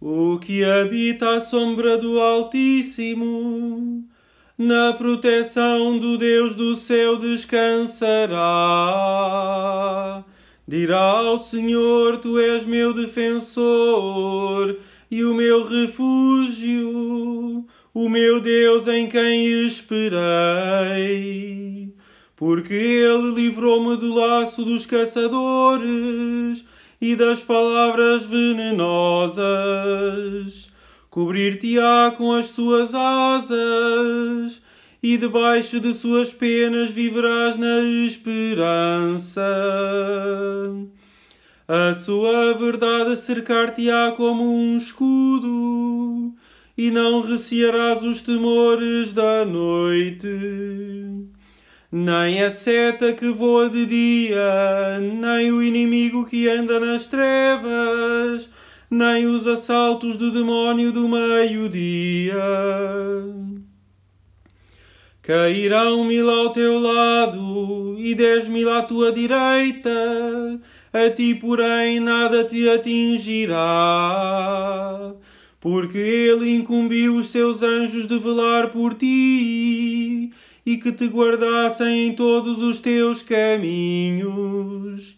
O que habita à sombra do Altíssimo, na proteção do Deus do céu descansará. Dirá ao Senhor: Tu és meu defensor e o meu refúgio, o meu Deus em quem esperei. Porque ele livrou-me do laço dos caçadores e das palavras venenosas. Cobrir-te-á com as suas asas, e debaixo de suas penas viverás na esperança. A sua verdade cercar-te-á como um escudo, e não recearás os temores da noite. Nem a seta que voa de dia, nem o inimigo que anda nas trevas, nem os assaltos do demónio do meio-dia. Cairão mil ao teu lado e dez mil à tua direita, a ti, porém, nada te atingirá, porque ele incumbiu os seus anjos de velar por ti e que te guardassem em todos os teus caminhos.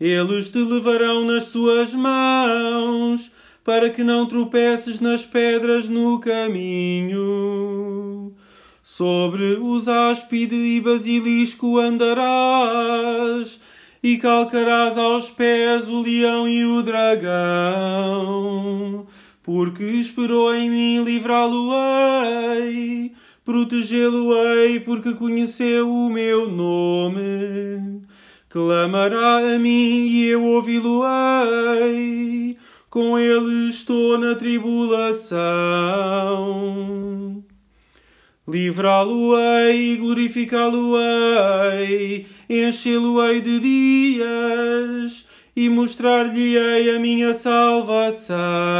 Eles te levarão nas suas mãos, para que não tropeces nas pedras no caminho. Sobre os áspide e basilisco andarás, e calcarás aos pés o leão e o dragão, porque esperou em mim livrá-lo-ei protegê-lo-ei, porque conheceu o meu nome. Clamará a mim e eu ouvi-lo-ei, com ele estou na tribulação. Livrá-lo-ei, e glorificá-lo-ei, enchê-lo-ei de dias e mostrar-lhe-ei a minha salvação.